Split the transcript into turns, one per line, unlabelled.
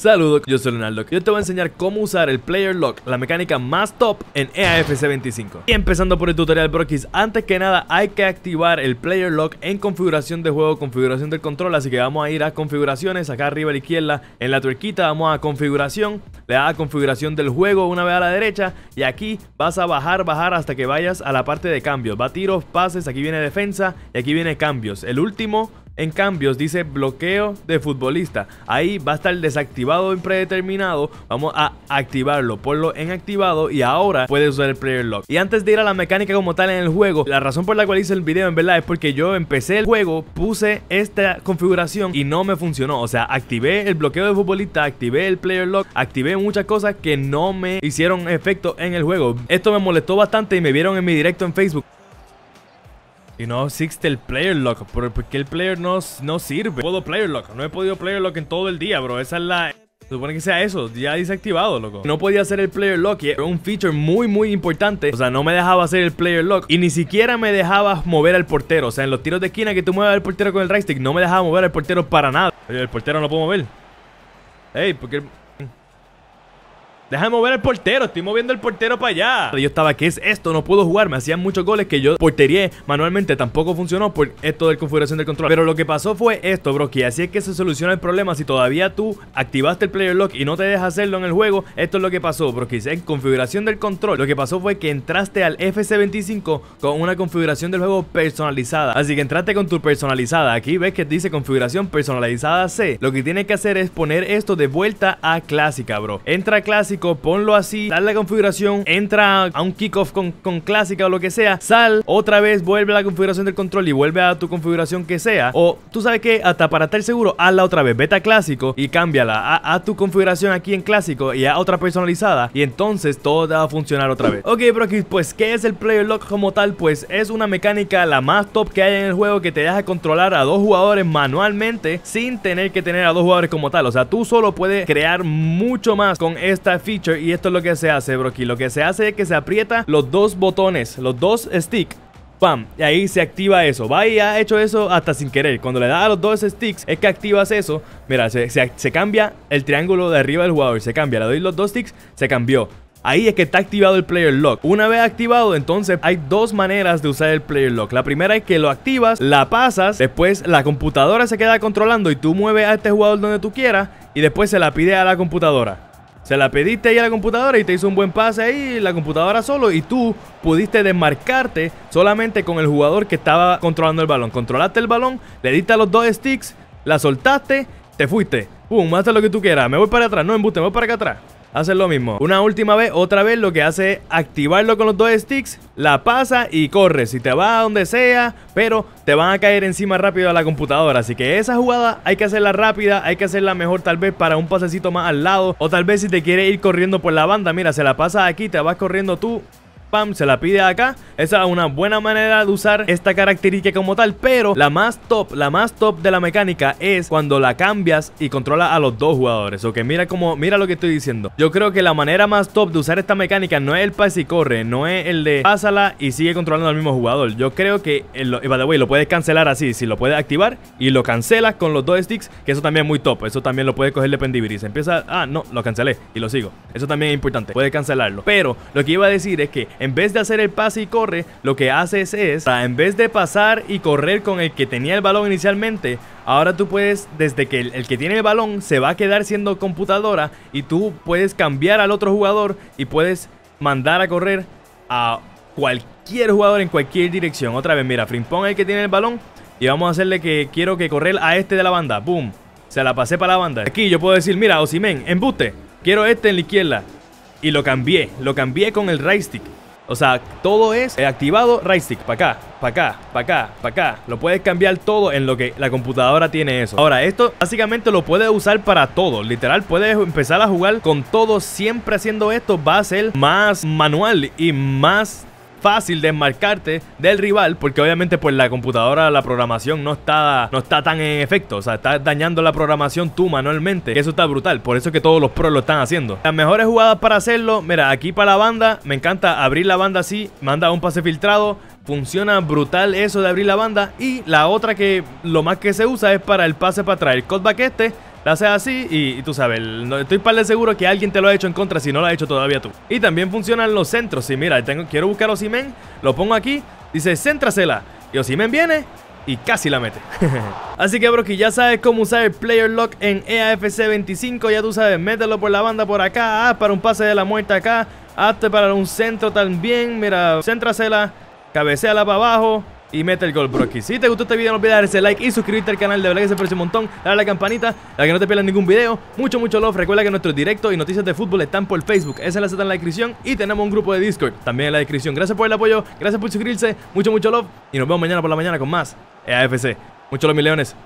Saludos, yo soy Leonardo. Yo te voy a enseñar cómo usar el Player Lock, la mecánica más top en EAFC 25. Y empezando por el tutorial Brokis, antes que nada hay que activar el Player Lock en configuración de juego, configuración del control, así que vamos a ir a configuraciones, acá arriba a la izquierda, en la tuerquita vamos a configuración, le da a configuración del juego una vez a la derecha y aquí vas a bajar, bajar hasta que vayas a la parte de cambios. Va tiros, pases, aquí viene defensa y aquí viene cambios. El último en cambios dice bloqueo de futbolista. Ahí va a estar desactivado en predeterminado. Vamos a activarlo, ponlo en activado y ahora puedes usar el player lock. Y antes de ir a la mecánica como tal en el juego, la razón por la cual hice el video en verdad es porque yo empecé el juego, puse esta configuración y no me funcionó. O sea, activé el bloqueo de futbolista, activé el player lock, activé muchas cosas que no me hicieron efecto en el juego. Esto me molestó bastante y me vieron en mi directo en Facebook. Y no existe el player lock, porque el player no, no sirve. No puedo player lock, no he podido player lock en todo el día, bro. Esa es la... Se supone que sea eso, ya desactivado, loco. No podía hacer el player lock, y era un feature muy, muy importante. O sea, no me dejaba hacer el player lock y ni siquiera me dejaba mover al portero. O sea, en los tiros de esquina que tú mueves al portero con el right no me dejaba mover al portero para nada. el portero no lo puedo mover. Ey, porque Deja de mover el portero, estoy moviendo el portero para allá. Yo estaba, ¿qué es esto? No puedo jugar. Me hacían muchos goles que yo portería manualmente. Tampoco funcionó por esto de configuración del control. Pero lo que pasó fue esto, bro. Que así es que se soluciona el problema. Si todavía tú activaste el player lock y no te dejas hacerlo en el juego, esto es lo que pasó, bro. Que en configuración del control, lo que pasó fue que entraste al FC25 con una configuración del juego personalizada. Así que entraste con tu personalizada. Aquí ves que dice configuración personalizada C. Lo que tienes que hacer es poner esto de vuelta a clásica, bro. Entra a clásica ponlo así, dale la configuración, entra a un kickoff con, clásica o lo que sea, sal, otra vez vuelve a la configuración del control y vuelve a tu configuración que sea. O tú sabes que hasta para estar seguro, hazla otra vez, beta clásico y cámbiala. a tu configuración aquí en clásico y a otra personalizada y entonces todo va a funcionar otra vez. Ok, pero pues, ¿qué es el player lock como tal? Pues es una mecánica la más top que hay en el juego que te deja controlar a dos jugadores manualmente sin tener que tener a dos jugadores como tal. O sea, tú solo puedes crear mucho más con esta y esto es lo que se hace, broqui Lo que se hace es que se aprieta los dos botones, los dos sticks ¡Pam! Y ahí se activa eso. Va y ha hecho eso hasta sin querer. Cuando le das a los dos sticks, es que activas eso. Mira, se, se, cambia el triángulo de arriba del jugador. Se cambia. Le doy los dos sticks, se cambió. Ahí es que está activado el player lock. Una vez activado, entonces hay dos maneras de usar el player lock. La primera es que lo activas, la pasas, después la computadora se queda controlando y tú mueves a este jugador donde tú quieras y después se la pide a la computadora. Se la pediste ahí a la computadora y te hizo un buen pase ahí, la computadora solo, y tú pudiste desmarcarte solamente con el jugador que estaba controlando el balón. Controlaste el balón, le diste a los dos sticks, la soltaste, te fuiste. Pum, haz lo que tú quieras, me voy para atrás, no embuste, me voy para acá atrás. Hacer lo mismo. Una última vez, otra vez lo que hace es activarlo con los dos sticks, la pasa y corre. Si te va a donde sea, pero te van a caer encima rápido a la computadora. Así que esa jugada hay que hacerla rápida, hay que hacerla mejor tal vez para un pasecito más al lado. O tal vez si te quiere ir corriendo por la banda, mira, se la pasa aquí, te vas corriendo tú pam, se la pide acá. Esa es una buena manera de usar esta característica como tal, pero la más top, la más top de la mecánica es cuando la cambias y controla a los dos jugadores. o que mira como, mira lo que estoy diciendo. Yo creo que la manera más top de usar esta mecánica no es el pase y corre, no es el de pásala y sigue controlando al mismo jugador. Yo creo que, el, eh, by the way, lo puedes cancelar así, si lo puedes activar y lo cancelas con los dos sticks, que eso también es muy top. Eso también lo puedes coger de pendibiris. Empieza, ah, no, lo cancelé y lo sigo. Eso también es importante, puedes cancelarlo. Pero lo que iba a decir es que en vez de hacer el pase y corre, lo que haces es, en vez de pasar y correr con el que tenía el balón inicialmente, ahora tú puedes, desde que el, que tiene el balón se va a quedar siendo computadora y tú puedes cambiar al otro jugador y puedes mandar a correr a cualquier jugador en cualquier dirección. Otra vez, mira, Frimpong el que tiene el balón y vamos a hacerle que quiero que correr a este de la banda. ¡Boom! Se la pasé para la banda. Aquí yo puedo decir, mira, Osimen, embute. Quiero este en la izquierda. Y lo cambié, lo cambié con el right o sea, todo es activado right para acá, para acá, para acá, para acá. Lo puedes cambiar todo en lo que la computadora tiene eso. Ahora, esto básicamente lo puedes usar para todo. Literal, puedes empezar a jugar con todo siempre haciendo esto. Va a ser más manual y más fácil desmarcarte del rival porque obviamente pues la computadora, la programación no está, no está tan en efecto, o sea, estás dañando la programación tú manualmente, eso está brutal, por eso es que todos los pros lo están haciendo. Las mejores jugadas para hacerlo, mira, aquí para la banda, me encanta abrir la banda así, manda un pase filtrado, Funciona brutal eso de abrir la banda. Y la otra que lo más que se usa es para el pase para atrás. El cutback este la haces así y, tú sabes, estoy par de seguro que alguien te lo ha hecho en contra si no lo has hecho todavía tú. Y también funcionan los centros. Si mira, quiero buscar a Osimen, lo pongo aquí, dice, céntrasela. Y Osimen viene y casi la mete. Así que, que ya sabes cómo usar el Player Lock en EAFC 25. Ya tú sabes, mételo por la banda por acá. Haz para un pase de la muerte acá. Hazte para un centro también. Mira, céntrasela, cabeceala para abajo y mete el gol bro Si te gustó este video, no olvides ese like y suscribirte al canal. De verdad que se aprecia un montón. Dale a la campanita para que no te pierdas ningún video. Mucho, mucho love. Recuerda que nuestros directos y noticias de fútbol están por Facebook. Ese enlace está en la descripción. Y tenemos un grupo de Discord también en la descripción. Gracias por el apoyo. Gracias por suscribirse. Mucho, mucho love. Y nos vemos mañana por la mañana con más EAFC. Mucho love, mis leones.